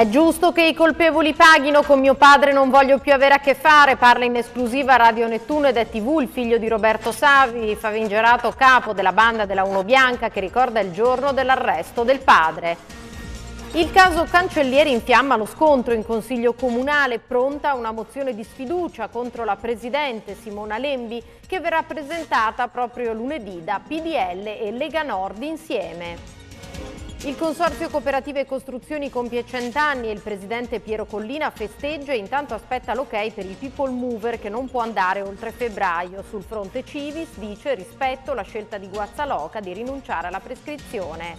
È giusto che i colpevoli paghino, con mio padre non voglio più avere a che fare, parla in esclusiva Radio Nettuno ed è TV il figlio di Roberto Savi, favingerato capo della banda della Uno Bianca che ricorda il giorno dell'arresto del padre. Il caso Cancellieri infiamma lo scontro in Consiglio Comunale, pronta una mozione di sfiducia contro la Presidente Simona Lembi che verrà presentata proprio lunedì da PDL e Lega Nord insieme. Il Consorzio Cooperative Costruzioni compie cent'anni e il presidente Piero Collina festeggia e intanto aspetta l'ok per il People Mover che non può andare oltre febbraio. Sul fronte Civis dice rispetto la scelta di Guazzaloca di rinunciare alla prescrizione.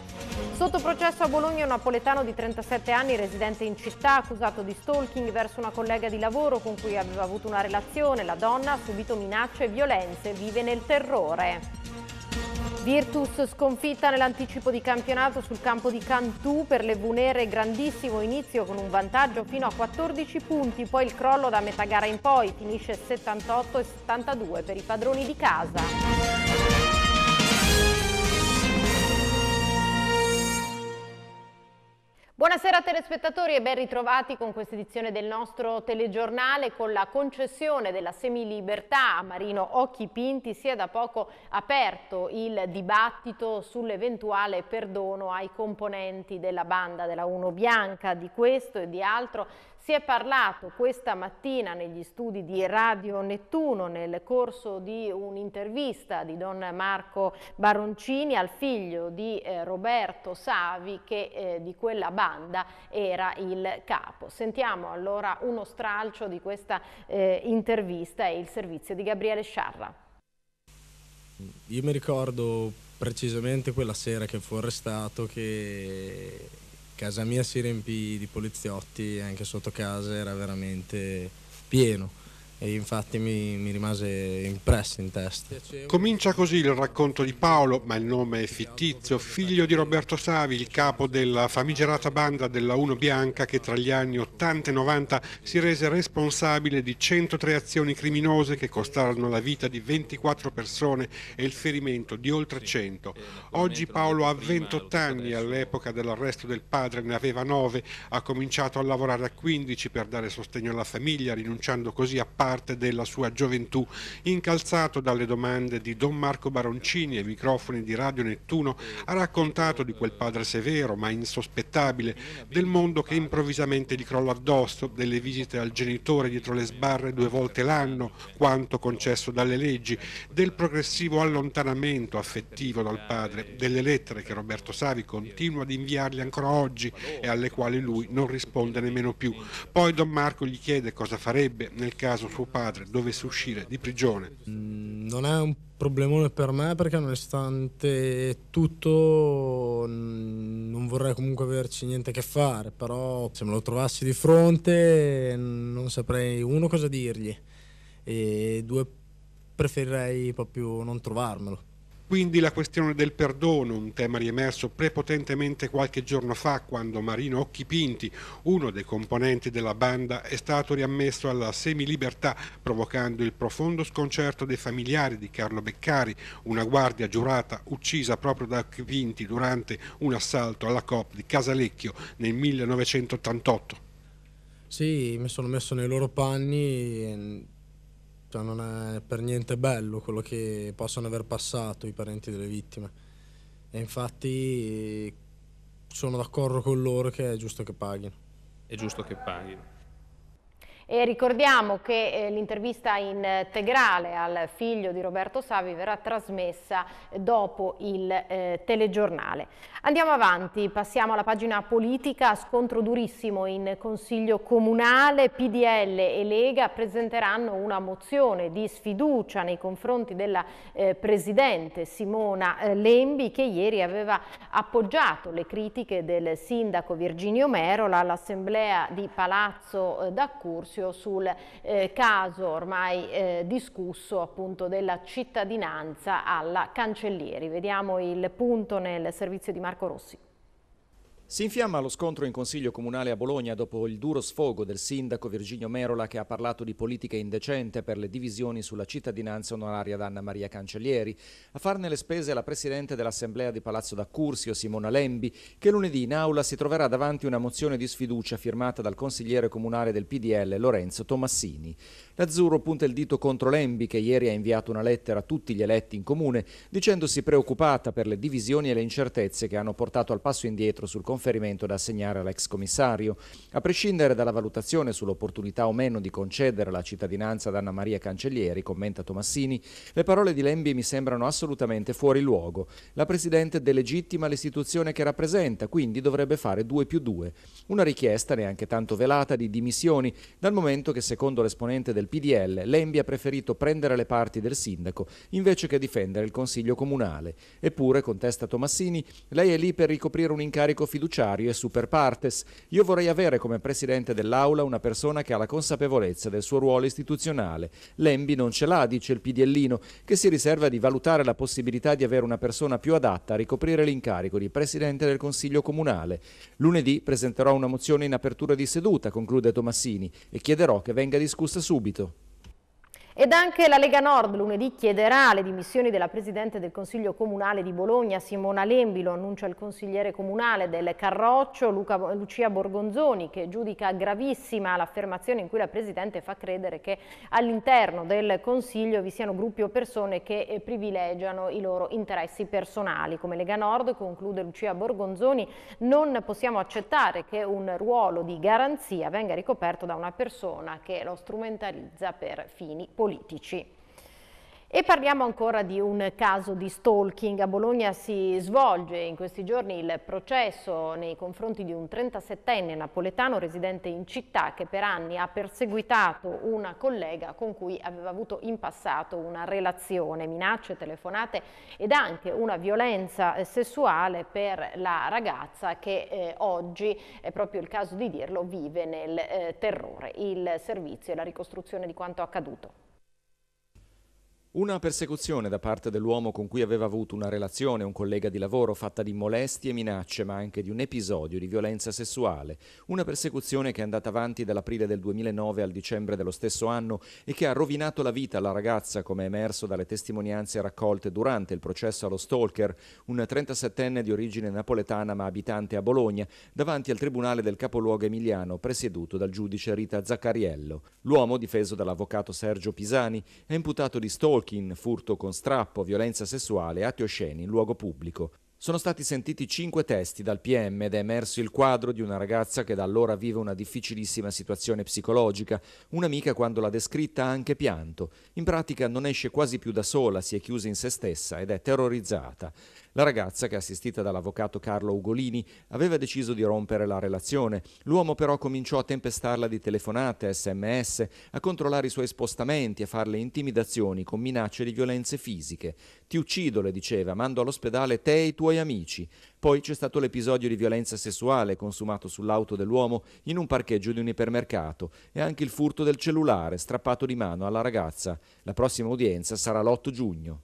Sotto processo a Bologna un napoletano di 37 anni residente in città accusato di stalking verso una collega di lavoro con cui aveva avuto una relazione. La donna ha subito minacce e violenze, vive nel terrore. Virtus sconfitta nell'anticipo di campionato sul campo di Cantù per le Bunere, grandissimo inizio con un vantaggio fino a 14 punti, poi il crollo da metà gara in poi finisce 78 e 72 per i padroni di casa. Buonasera telespettatori e ben ritrovati con questa edizione del nostro telegiornale con la concessione della semilibertà a Marino Occhi Pinti si è da poco aperto il dibattito sull'eventuale perdono ai componenti della banda della Uno Bianca di questo e di altro si è parlato questa mattina negli studi di Radio Nettuno nel corso di un'intervista di Don Marco Baroncini al figlio di eh, Roberto Savi che eh, di quella banda era il capo. Sentiamo allora uno stralcio di questa eh, intervista e il servizio di Gabriele Sciarra. Io mi ricordo precisamente quella sera che fu arrestato che Casa mia si riempì di poliziotti, anche sotto casa era veramente pieno e infatti mi, mi rimase impresso in testa. Comincia così il racconto di Paolo, ma il nome è fittizio, figlio di Roberto Savi, il capo della famigerata banda della Uno Bianca che tra gli anni 80 e 90 si rese responsabile di 103 azioni criminose che costarono la vita di 24 persone e il ferimento di oltre 100. Oggi Paolo ha 28 anni, all'epoca dell'arresto del padre ne aveva 9, ha cominciato a lavorare a 15 per dare sostegno alla famiglia, rinunciando così a parte parte della sua gioventù, incalzato dalle domande di Don Marco Baroncini ai microfoni di Radio Nettuno, ha raccontato di quel padre severo ma insospettabile, del mondo che improvvisamente gli crolla addosso, delle visite al genitore dietro le sbarre due volte l'anno, quanto concesso dalle leggi, del progressivo allontanamento affettivo dal padre, delle lettere che Roberto Savi continua ad inviargli ancora oggi e alle quali lui non risponde nemmeno più. Poi Don Marco gli chiede cosa farebbe nel caso suo tuo padre dovesse uscire di prigione? Mm, non è un problemone per me perché nonostante tutto mm, non vorrei comunque averci niente a che fare, però se me lo trovassi di fronte mm, non saprei uno cosa dirgli e due preferirei proprio non trovarmelo. Quindi la questione del perdono, un tema riemerso prepotentemente qualche giorno fa quando Marino Occhipinti, uno dei componenti della banda, è stato riammesso alla semilibertà provocando il profondo sconcerto dei familiari di Carlo Beccari, una guardia giurata uccisa proprio da Occhipinti durante un assalto alla COP di Casalecchio nel 1988. Sì, mi sono messo nei loro panni. E cioè non è per niente bello quello che possono aver passato i parenti delle vittime. E infatti sono d'accordo con loro che è giusto che paghino. È giusto che paghino. E ricordiamo che eh, l'intervista eh, integrale al figlio di Roberto Savi verrà trasmessa eh, dopo il eh, telegiornale. Andiamo avanti, passiamo alla pagina politica, scontro durissimo in Consiglio Comunale, PDL e Lega presenteranno una mozione di sfiducia nei confronti della eh, Presidente Simona eh, Lembi che ieri aveva appoggiato le critiche del sindaco Virginio Merola all'Assemblea di Palazzo d'Accursio giudizio sul eh, caso ormai eh, discusso appunto della cittadinanza alla Cancellieri. Vediamo il punto nel servizio di Marco Rossi. Si infiamma lo scontro in Consiglio Comunale a Bologna dopo il duro sfogo del sindaco Virginio Merola che ha parlato di politica indecente per le divisioni sulla cittadinanza onoraria ad Anna Maria Cancellieri. A farne le spese la Presidente dell'Assemblea di Palazzo d'Accursio, Simona Lembi, che lunedì in aula si troverà davanti una mozione di sfiducia firmata dal consigliere comunale del PDL Lorenzo Tomassini. L'azzurro punta il dito contro Lembi che ieri ha inviato una lettera a tutti gli eletti in comune dicendosi preoccupata per le divisioni e le incertezze che hanno portato al passo indietro sul confronto conferimento da assegnare all'ex commissario. A prescindere dalla valutazione sull'opportunità o meno di concedere la cittadinanza ad Anna Maria Cancellieri, commenta Tomassini, le parole di Lembi mi sembrano assolutamente fuori luogo. La Presidente delegittima l'istituzione che rappresenta, quindi dovrebbe fare 2 più 2. Una richiesta neanche tanto velata di dimissioni, dal momento che secondo l'esponente del PDL Lembi ha preferito prendere le parti del sindaco invece che difendere il Consiglio Comunale. Eppure, contesta Tomassini, lei è lì per ricoprire un incarico fiduciario fiduciari e super partes. Io vorrei avere come presidente dell'Aula una persona che ha la consapevolezza del suo ruolo istituzionale. Lembi non ce l'ha, dice il Pidiellino, che si riserva di valutare la possibilità di avere una persona più adatta a ricoprire l'incarico di presidente del Consiglio Comunale. Lunedì presenterò una mozione in apertura di seduta, conclude Tomassini, e chiederò che venga discussa subito. Ed anche la Lega Nord lunedì chiederà le dimissioni della Presidente del Consiglio Comunale di Bologna, Simona Lembi, lo annuncia il consigliere comunale del Carroccio, Luca, Lucia Borgonzoni, che giudica gravissima l'affermazione in cui la Presidente fa credere che all'interno del Consiglio vi siano gruppi o persone che eh, privilegiano i loro interessi personali. Come Lega Nord, conclude Lucia Borgonzoni, non possiamo accettare che un ruolo di garanzia venga ricoperto da una persona che lo strumentalizza per fini politici politici. E parliamo ancora di un caso di stalking. A Bologna si svolge in questi giorni il processo nei confronti di un 37enne napoletano residente in città che per anni ha perseguitato una collega con cui aveva avuto in passato una relazione, minacce, telefonate ed anche una violenza eh, sessuale per la ragazza che eh, oggi, è proprio il caso di dirlo, vive nel eh, terrore. Il servizio e la ricostruzione di quanto accaduto. Una persecuzione da parte dell'uomo con cui aveva avuto una relazione, un collega di lavoro, fatta di molestie e minacce, ma anche di un episodio di violenza sessuale. Una persecuzione che è andata avanti dall'aprile del 2009 al dicembre dello stesso anno e che ha rovinato la vita alla ragazza, come è emerso dalle testimonianze raccolte durante il processo allo stalker, un 37enne di origine napoletana ma abitante a Bologna, davanti al tribunale del capoluogo emiliano presieduto dal giudice Rita Zaccariello. L'uomo, difeso dall'avvocato Sergio Pisani, è imputato di stalker stalking, furto con strappo, violenza sessuale, atti osceni in luogo pubblico. Sono stati sentiti cinque testi dal PM ed è emerso il quadro di una ragazza che da allora vive una difficilissima situazione psicologica. Un'amica quando l'ha descritta ha anche pianto. In pratica non esce quasi più da sola, si è chiusa in se stessa ed è terrorizzata. La ragazza, che è assistita dall'avvocato Carlo Ugolini, aveva deciso di rompere la relazione. L'uomo però cominciò a tempestarla di telefonate, sms, a controllare i suoi spostamenti, a farle intimidazioni con minacce di violenze fisiche. Ti uccido, le diceva, mando all'ospedale te e i tuoi amici. Poi c'è stato l'episodio di violenza sessuale consumato sull'auto dell'uomo in un parcheggio di un ipermercato e anche il furto del cellulare strappato di mano alla ragazza. La prossima udienza sarà l'8 giugno.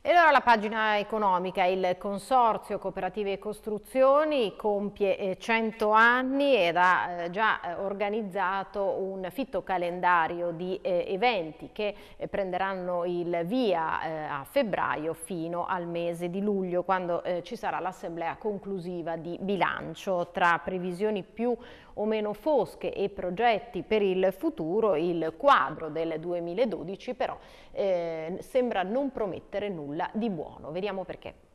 E allora la pagina economica, il Consorzio Cooperative e Costruzioni compie 100 eh, anni ed ha eh, già eh, organizzato un fitto calendario di eventi che prenderanno il via a febbraio fino al mese di luglio quando ci sarà l'assemblea conclusiva di bilancio tra previsioni più o meno fosche e progetti per il futuro, il quadro del 2012 però eh, sembra non promettere nulla di buono. Vediamo perché.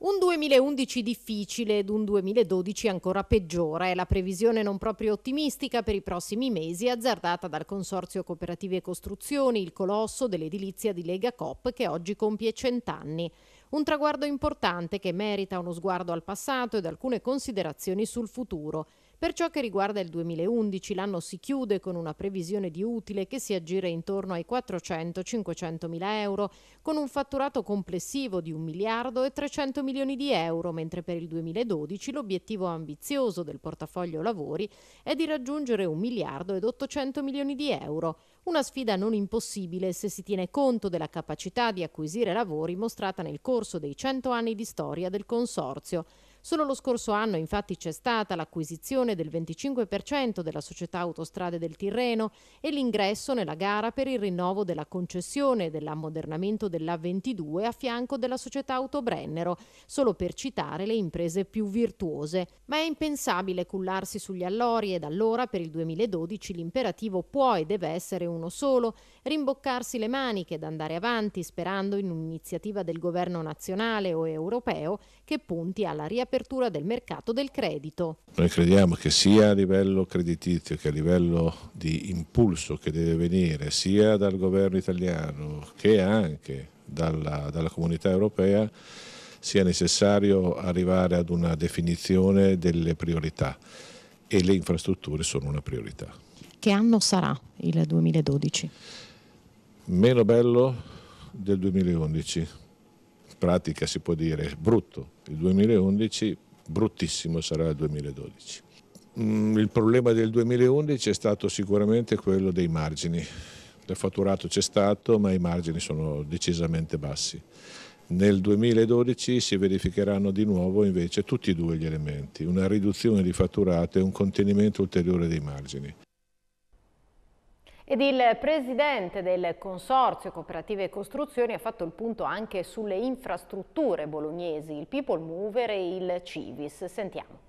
Un 2011 difficile ed un 2012 ancora peggiore è la previsione non proprio ottimistica per i prossimi mesi azzardata dal Consorzio Cooperative Costruzioni, il colosso dell'edilizia di Lega Cop che oggi compie cent'anni. Un traguardo importante che merita uno sguardo al passato ed alcune considerazioni sul futuro. Per ciò che riguarda il 2011, l'anno si chiude con una previsione di utile che si aggira intorno ai 400-500 mila euro, con un fatturato complessivo di 1 miliardo e 300 milioni di euro, mentre per il 2012 l'obiettivo ambizioso del portafoglio lavori è di raggiungere 1 miliardo ed 800 milioni di euro. Una sfida non impossibile se si tiene conto della capacità di acquisire lavori mostrata nel corso dei 100 anni di storia del Consorzio. Solo lo scorso anno infatti c'è stata l'acquisizione del 25% della società Autostrade del Tirreno e l'ingresso nella gara per il rinnovo della concessione e dell'ammodernamento dell'A22 a fianco della società Autobrennero, solo per citare le imprese più virtuose. Ma è impensabile cullarsi sugli allori da allora per il 2012 l'imperativo può e deve essere uno solo, rimboccarsi le maniche ed andare avanti sperando in un'iniziativa del governo nazionale o europeo che punti alla riapertura riapertura del mercato del credito. Noi crediamo che sia a livello creditizio che a livello di impulso che deve venire sia dal governo italiano che anche dalla, dalla comunità europea sia necessario arrivare ad una definizione delle priorità e le infrastrutture sono una priorità. Che anno sarà il 2012? Meno bello del 2011, pratica si può dire brutto il 2011, bruttissimo sarà il 2012. Mm, il problema del 2011 è stato sicuramente quello dei margini. Il fatturato c'è stato, ma i margini sono decisamente bassi. Nel 2012 si verificheranno di nuovo invece tutti e due gli elementi, una riduzione di fatturato e un contenimento ulteriore dei margini. Ed il presidente del Consorzio Cooperative e Costruzioni ha fatto il punto anche sulle infrastrutture bolognesi, il People Mover e il Civis. Sentiamo.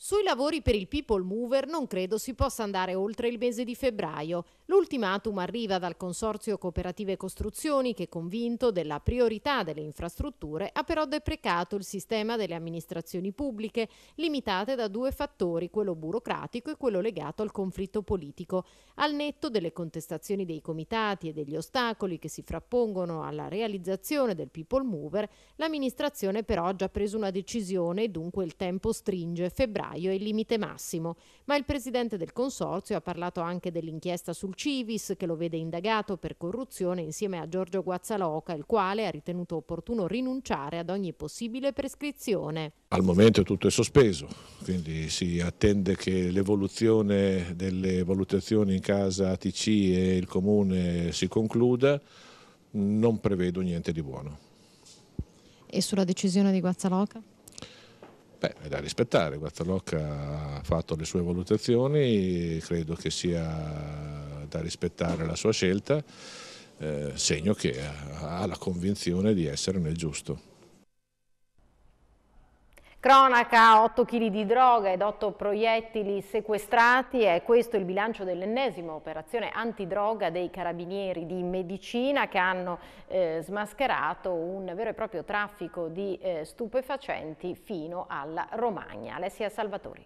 Sui lavori per il People Mover non credo si possa andare oltre il mese di febbraio. L'ultimatum arriva dal Consorzio Cooperative Costruzioni che, convinto della priorità delle infrastrutture, ha però deprecato il sistema delle amministrazioni pubbliche, limitate da due fattori, quello burocratico e quello legato al conflitto politico. Al netto delle contestazioni dei comitati e degli ostacoli che si frappongono alla realizzazione del People Mover, l'amministrazione però ha già preso una decisione e dunque il tempo stringe febbraio febbraio è il limite massimo, ma il presidente del consorzio ha parlato anche dell'inchiesta sul Civis che lo vede indagato per corruzione insieme a Giorgio Guazzaloca, il quale ha ritenuto opportuno rinunciare ad ogni possibile prescrizione. Al momento tutto è sospeso, quindi si attende che l'evoluzione delle valutazioni in casa ATC e il Comune si concluda, non prevedo niente di buono. E sulla decisione di Guazzaloca? Beh, è da rispettare, Guazzalocca ha fatto le sue valutazioni, credo che sia da rispettare la sua scelta, eh, segno che ha la convinzione di essere nel giusto. Cronaca, 8 kg di droga ed 8 proiettili sequestrati, è questo il bilancio dell'ennesima operazione antidroga dei carabinieri di medicina che hanno eh, smascherato un vero e proprio traffico di eh, stupefacenti fino alla Romagna. Alessia Salvatori.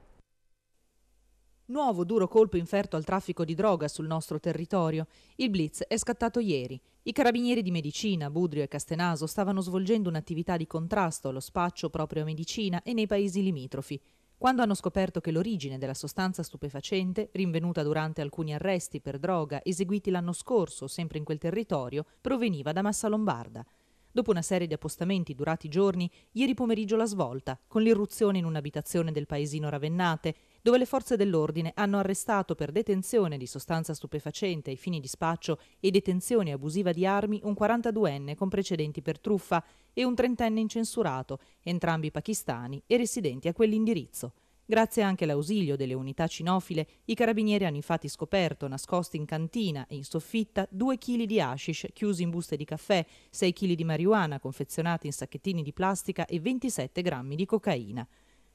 Nuovo duro colpo inferto al traffico di droga sul nostro territorio. Il blitz è scattato ieri. I carabinieri di medicina, Budrio e Castenaso, stavano svolgendo un'attività di contrasto allo spaccio proprio a medicina e nei paesi limitrofi. Quando hanno scoperto che l'origine della sostanza stupefacente, rinvenuta durante alcuni arresti per droga eseguiti l'anno scorso sempre in quel territorio, proveniva da Massa Lombarda. Dopo una serie di appostamenti durati giorni, ieri pomeriggio la svolta, con l'irruzione in un'abitazione del paesino Ravennate, dove le forze dell'ordine hanno arrestato per detenzione di sostanza stupefacente ai fini di spaccio e detenzione abusiva di armi un 42enne con precedenti per truffa e un trentenne incensurato, entrambi pakistani e residenti a quell'indirizzo. Grazie anche all'ausilio delle unità cinofile, i carabinieri hanno infatti scoperto, nascosti in cantina e in soffitta, 2 kg di hashish chiusi in buste di caffè, 6 kg di marijuana confezionati in sacchettini di plastica e 27 grammi di cocaina.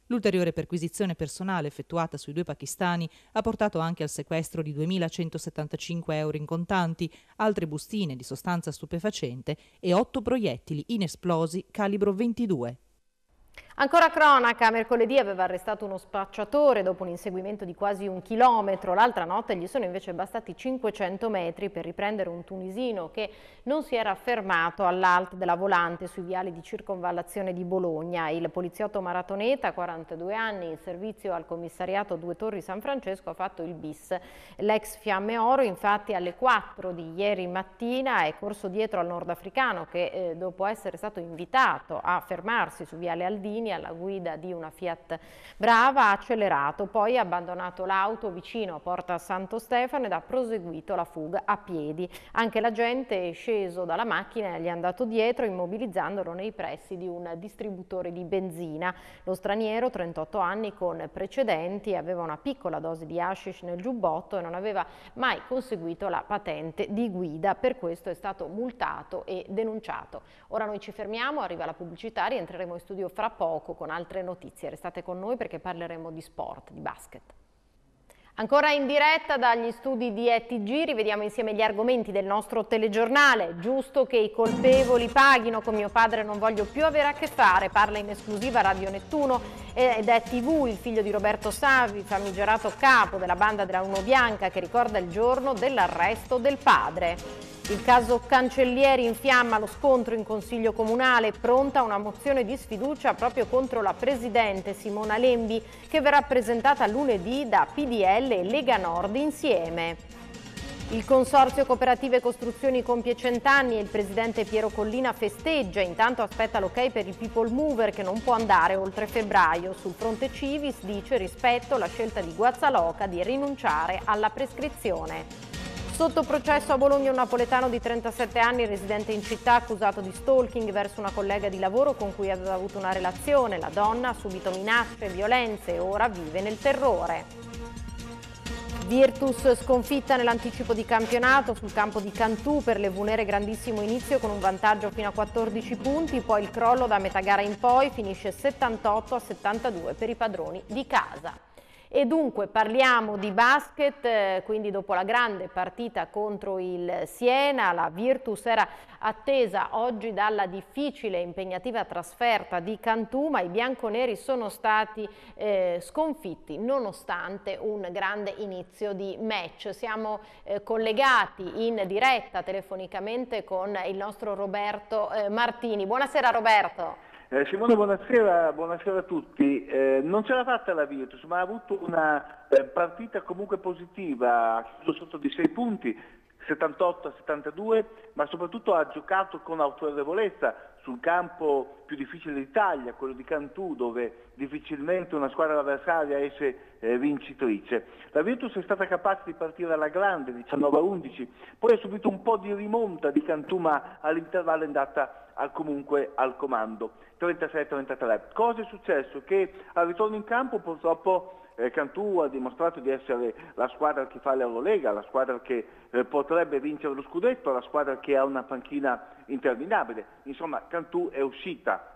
L'ulteriore perquisizione personale effettuata sui due pakistani ha portato anche al sequestro di 2.175 euro in contanti, altre bustine di sostanza stupefacente e otto proiettili inesplosi calibro 22. Ancora cronaca, mercoledì aveva arrestato uno spacciatore dopo un inseguimento di quasi un chilometro. L'altra notte gli sono invece bastati 500 metri per riprendere un tunisino che non si era fermato all'alt della volante sui viali di circonvallazione di Bologna. Il poliziotto Maratoneta, 42 anni, in servizio al commissariato Due Torri San Francesco, ha fatto il bis. L'ex Fiamme Oro infatti alle 4 di ieri mattina è corso dietro al nordafricano che eh, dopo essere stato invitato a fermarsi su viale Aldini Salvini alla guida di una Fiat Brava ha accelerato, poi ha abbandonato l'auto vicino a Porta Santo Stefano ed ha proseguito la fuga a piedi. Anche l'agente è sceso dalla macchina e gli è andato dietro immobilizzandolo nei pressi di un distributore di benzina. Lo straniero, 38 anni, con precedenti, aveva una piccola dose di hashish nel giubbotto e non aveva mai conseguito la patente di guida, per questo è stato multato e denunciato. Ora noi ci fermiamo, arriva la pubblicità, rientreremo in studio fra poco poco con altre notizie. Restate con noi perché parleremo di sport, di basket. Ancora in diretta dagli studi di ETG rivediamo insieme gli argomenti del nostro telegiornale. Giusto che i colpevoli paghino, con mio padre non voglio più avere a che fare, parla in esclusiva Radio Nettuno ed è TV il figlio di Roberto Savi, famigerato capo della banda della Uno Bianca che ricorda il giorno dell'arresto del padre. Il caso Cancellieri infiamma lo scontro in Consiglio Comunale, pronta una mozione di sfiducia proprio contro la Presidente Simona Lembi che verrà presentata lunedì da PDL e Lega Nord insieme. Il Consorzio Cooperative Costruzioni compie cent'anni e il presidente Piero Collina festeggia, intanto aspetta l'ok per il People Mover che non può andare oltre febbraio. Sul fronte Civis dice rispetto la scelta di Guazzaloca di rinunciare alla prescrizione. Sotto processo a Bologna un napoletano di 37 anni residente in città accusato di stalking verso una collega di lavoro con cui aveva avuto una relazione. La donna ha subito minacce e violenze e ora vive nel terrore. Virtus sconfitta nell'anticipo di campionato sul campo di Cantù per le Vunere grandissimo inizio con un vantaggio fino a 14 punti, poi il crollo da metà gara in poi finisce 78 a 72 per i padroni di casa. E dunque parliamo di basket, eh, quindi dopo la grande partita contro il Siena, la Virtus era attesa oggi dalla difficile e impegnativa trasferta di Cantù, ma i bianconeri sono stati eh, sconfitti nonostante un grande inizio di match. Siamo eh, collegati in diretta telefonicamente con il nostro Roberto eh, Martini. Buonasera Roberto. Eh, Simone, buonasera, buonasera, a tutti. Eh, non l'ha fatta la Virtus, ma ha avuto una eh, partita comunque positiva, ha chiuso sotto di 6 punti, 78 a 72, ma soprattutto ha giocato con autorevolezza, sul campo più difficile d'Italia, quello di Cantù, dove difficilmente una squadra avversaria esce eh, vincitrice. La Virtus è stata capace di partire alla grande, 19-11, poi ha subito un po' di rimonta di Cantù, ma all'intervallo è andata comunque al comando, 36-33. Cosa è successo? Che al ritorno in campo purtroppo eh, Cantù ha dimostrato di essere la squadra che fa l'Eurolega, la squadra che eh, potrebbe vincere lo scudetto, la squadra che ha una panchina interminabile. Insomma, Cantù è uscita.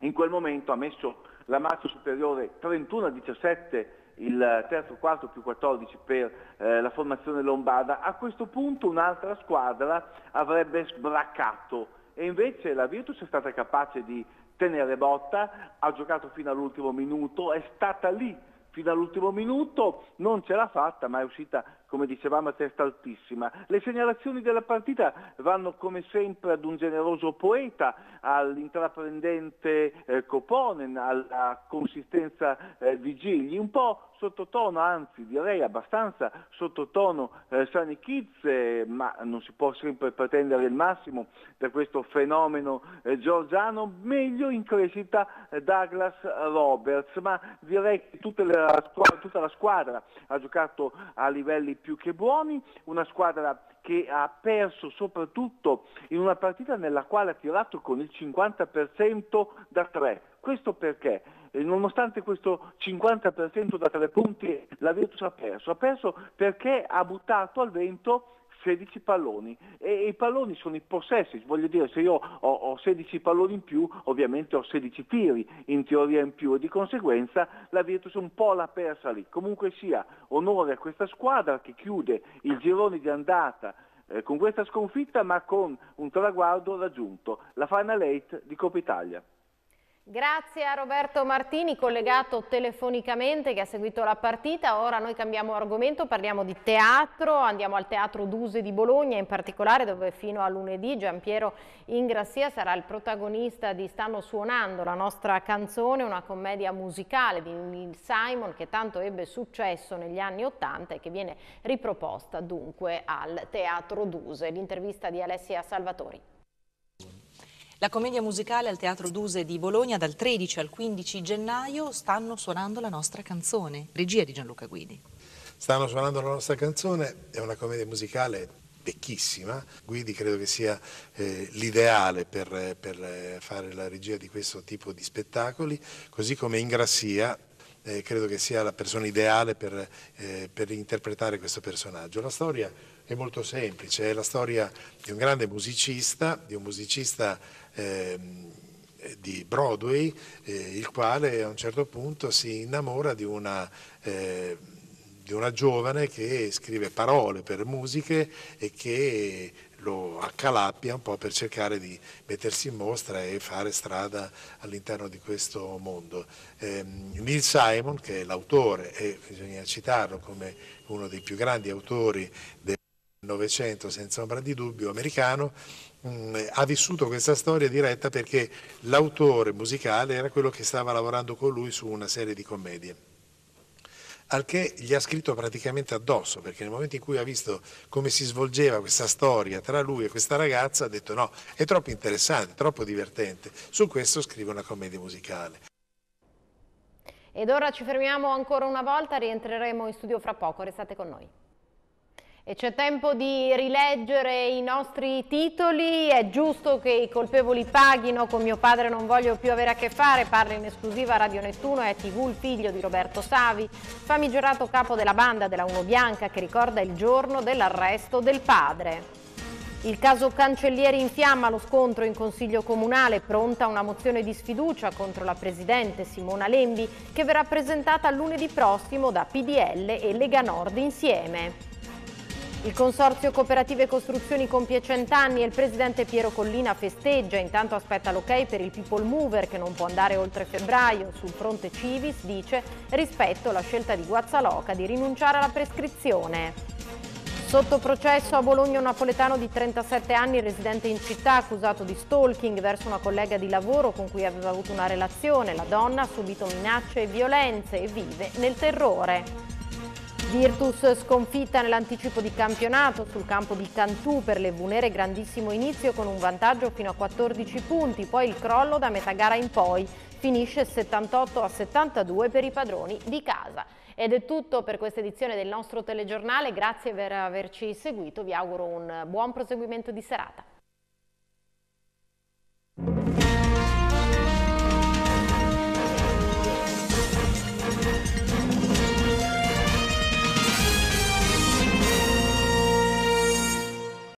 In quel momento ha messo la marcia superiore 31-17 il terzo quarto più 14 per eh, la formazione lombarda, a questo punto un'altra squadra avrebbe sbraccato e invece la Virtus è stata capace di tenere botta, ha giocato fino all'ultimo minuto, è stata lì fino all'ultimo minuto, non ce l'ha fatta ma è uscita come dicevamo, a testa altissima. Le segnalazioni della partita vanno come sempre ad un generoso poeta, all'intraprendente eh, Coponen, alla consistenza eh, di Gigli, un po' sottotono, anzi direi abbastanza sottotono eh, Sanichizze, ma non si può sempre pretendere il massimo da questo fenomeno eh, georgiano, meglio in crescita eh, Douglas Roberts, ma direi che tutta la, squadra, tutta la squadra ha giocato a livelli più che buoni, una squadra che ha perso soprattutto in una partita nella quale ha tirato con il 50% da 3. Questo perché? Eh, nonostante questo 50% da tre punti la Virtus ha perso, ha perso perché ha buttato al vento 16 palloni e, i palloni sono i possessi, voglio dire se io ho, ho 16 palloni in più ovviamente ho 16 tiri in teoria in più e di conseguenza la Virtus un po' l'ha persa lì. Comunque sia onore a questa squadra che chiude il girone di andata eh, con questa sconfitta ma con un traguardo raggiunto, la Final 8 di Coppa Italia. Grazie a Roberto Martini, collegato telefonicamente, che ha seguito la partita. Ora noi cambiamo argomento, parliamo di teatro, andiamo al Teatro Duse di Bologna in particolare, dove fino a lunedì Giampiero Ingrassia sarà il protagonista di Stanno suonando la nostra canzone, una commedia musicale di Neil Simon che tanto ebbe successo negli anni Ottanta e che viene riproposta dunque al Teatro Duse. L'intervista di Alessia Salvatori. La commedia musicale al Teatro Duse di Bologna dal 13 al 15 gennaio stanno suonando la nostra canzone, regia di Gianluca Guidi. Stanno suonando la nostra canzone, è una commedia musicale vecchissima. Guidi credo che sia eh, l'ideale per, per, eh, fare la regia di questo tipo di spettacoli, così come Ingrassia. Eh, credo che sia la persona ideale per, eh, per interpretare questo personaggio. La storia è molto semplice, è la storia di un grande musicista, di un musicista Ehm, di Broadway, eh, il quale a un certo punto si innamora di una eh, di una giovane che scrive parole per musiche e che lo accalappia un po' per cercare di mettersi in mostra e fare strada all'interno di questo mondo. Eh, Neil Simon, che è l'autore, e bisogna citarlo come uno dei più grandi autori del Novecento, senza ombra di dubbio, americano, mh, mm, ha vissuto questa storia diretta perché l'autore musicale era quello che stava lavorando con lui su una serie di commedie. Al che gli ha scritto praticamente addosso, perché nel momento in cui ha visto come si svolgeva questa storia tra lui e questa ragazza, ha detto no, è troppo interessante, troppo divertente, su questo scrive una commedia musicale. Ed ora ci fermiamo ancora una volta, rientreremo in studio fra poco, restate con noi. E c'è tempo di rileggere i nostri titoli, è giusto che i colpevoli paghino, con mio padre non voglio più avere a che fare, parla in esclusiva Radio Nettuno e a TV il figlio di Roberto Savi, famigerato capo della banda della Uno Bianca che ricorda il giorno dell'arresto del padre. Il caso Cancellieri in fiamma, lo scontro in Consiglio Comunale, pronta una mozione di sfiducia contro la Presidente Simona Lembi che verrà presentata lunedì prossimo da PDL e Lega Nord insieme. Il Consorzio Cooperative Costruzioni compie 100 anni e il presidente Piero Collina festeggia, intanto aspetta l'ok per il People Mover che non può andare oltre febbraio. Sul fronte Civis dice rispetto alla scelta di Guazzaloca di rinunciare alla prescrizione. Sotto processo a Bologna un napoletano di 37 anni residente in città accusato di stalking verso una collega di lavoro con cui aveva avuto una relazione. La donna ha subito minacce e violenze e vive nel terrore. Virtus sconfitta nell'anticipo di campionato sul campo di Cantù per le Vunere, grandissimo inizio con un vantaggio fino a 14 punti, poi il crollo da metà gara in poi finisce 78 a 72 per i padroni di casa. Ed è tutto per questa edizione del nostro telegiornale, grazie per averci seguito, vi auguro un buon proseguimento di serata.